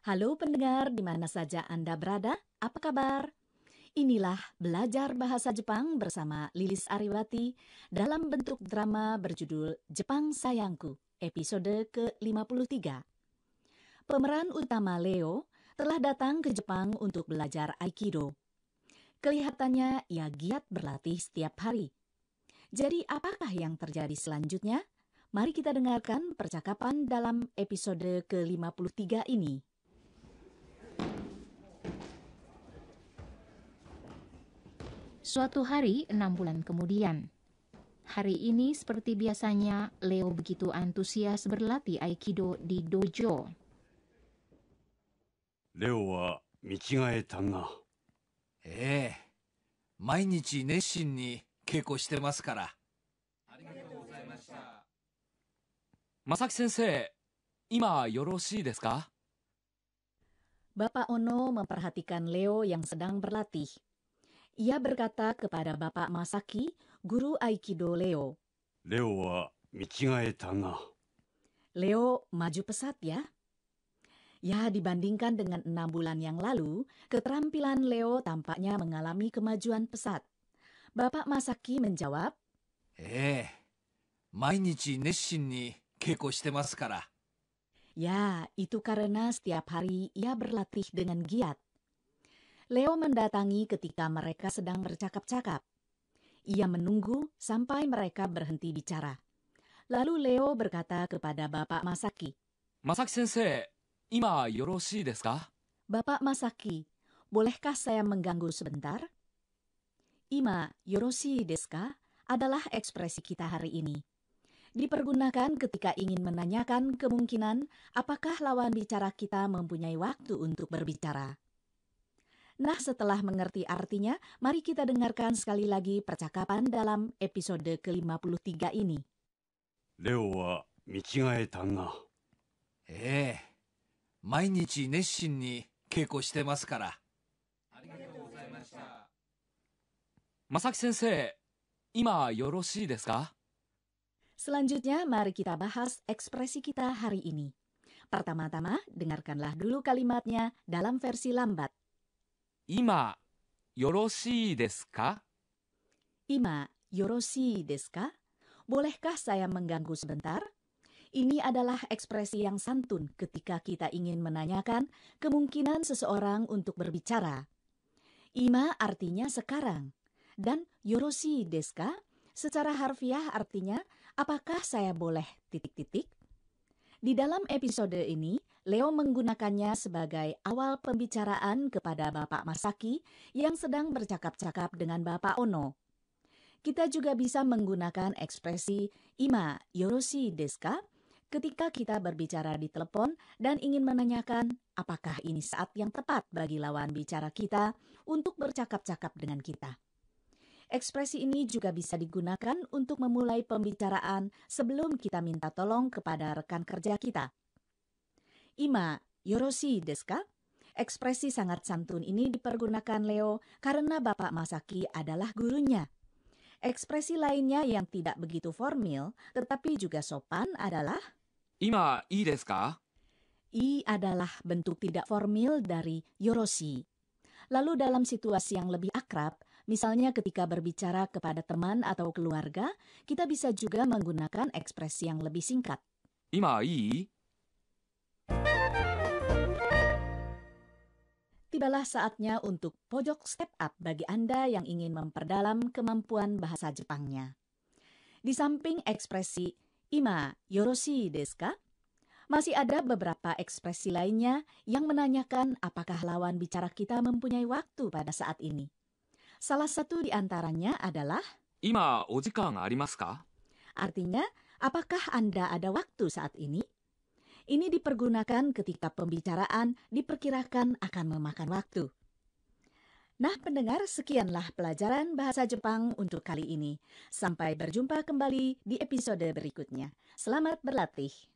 Halo pendengar di mana saja Anda berada, apa kabar? Inilah Belajar Bahasa Jepang bersama Lilis Ariwati dalam bentuk drama berjudul Jepang Sayangku, episode ke-53. Pemeran utama Leo telah datang ke Jepang untuk belajar Aikido. Kelihatannya ia giat berlatih setiap hari. Jadi apakah yang terjadi selanjutnya? Mari kita dengarkan percakapan dalam episode ke-53 ini. Suatu hari, enam bulan kemudian, hari ini seperti biasanya, Leo begitu antusias berlatih Aikido di dojo. Leo wa mikigaeta na. Eh, mainichi neshin ni keiko shite masu kara. ka? Bapak Ono memperhatikan Leo yang sedang berlatih ia berkata kepada Bapak Masaki, guru Aikido Leo. Leo wa michigaeta na. Leo maju pesat ya. Ya, dibandingkan dengan enam bulan yang lalu, keterampilan Leo tampaknya mengalami kemajuan pesat. Bapak Masaki menjawab, Eh, Ya, itu karena setiap hari ia berlatih dengan giat. Leo mendatangi ketika mereka sedang bercakap-cakap. Ia menunggu sampai mereka berhenti bicara. Lalu Leo berkata kepada Bapak Masaki, Masaki sensei, ima yoroshi desu ka? Bapak Masaki, bolehkah saya mengganggu sebentar? Ima yoroshi desu ka adalah ekspresi kita hari ini dipergunakan ketika ingin menanyakan kemungkinan apakah lawan bicara kita mempunyai waktu untuk berbicara. Nah, setelah mengerti artinya, mari kita dengarkan sekali lagi percakapan dalam episode ke-53 ini. Leo wa michigaeta ga. Eh, mainichi neshin ni keiko shite masu kara. Masaki sensei, ima yoroshii desu ka? Selanjutnya, mari kita bahas ekspresi kita hari ini. Pertama-tama, dengarkanlah dulu kalimatnya dalam versi lambat. Ima, yorosi Bolehkah saya mengganggu sebentar? Ini adalah ekspresi yang santun ketika kita ingin menanyakan kemungkinan seseorang untuk berbicara. Ima artinya sekarang dan yoroshi desu Secara harfiah artinya apakah saya boleh titik-titik? Di dalam episode ini, Leo menggunakannya sebagai awal pembicaraan kepada Bapak Masaki yang sedang bercakap-cakap dengan Bapak Ono. Kita juga bisa menggunakan ekspresi ima yoroshi deska ketika kita berbicara di telepon dan ingin menanyakan apakah ini saat yang tepat bagi lawan bicara kita untuk bercakap-cakap dengan kita. Ekspresi ini juga bisa digunakan untuk memulai pembicaraan sebelum kita minta tolong kepada rekan kerja kita, Ima, yoroshi desu ka? Ekspresi sangat santun ini dipergunakan Leo karena Bapak Masaki adalah gurunya. Ekspresi lainnya yang tidak begitu formal tetapi juga sopan adalah Ima i desu ka? I adalah bentuk tidak formal dari yoroshi. Lalu dalam situasi yang lebih akrab, misalnya ketika berbicara kepada teman atau keluarga, kita bisa juga menggunakan ekspresi yang lebih singkat. Ima i. tibalah saatnya untuk pojok step up bagi Anda yang ingin memperdalam kemampuan bahasa Jepangnya. Di samping ekspresi ima yoroshi deska, masih ada beberapa ekspresi lainnya yang menanyakan apakah lawan bicara kita mempunyai waktu pada saat ini. Salah satu di antaranya adalah Ima ojikan arimasu ka? Artinya, apakah Anda ada waktu saat ini? Ini dipergunakan ketika pembicaraan diperkirakan akan memakan waktu. Nah, pendengar, sekianlah pelajaran bahasa Jepang untuk kali ini. Sampai berjumpa kembali di episode berikutnya. Selamat berlatih.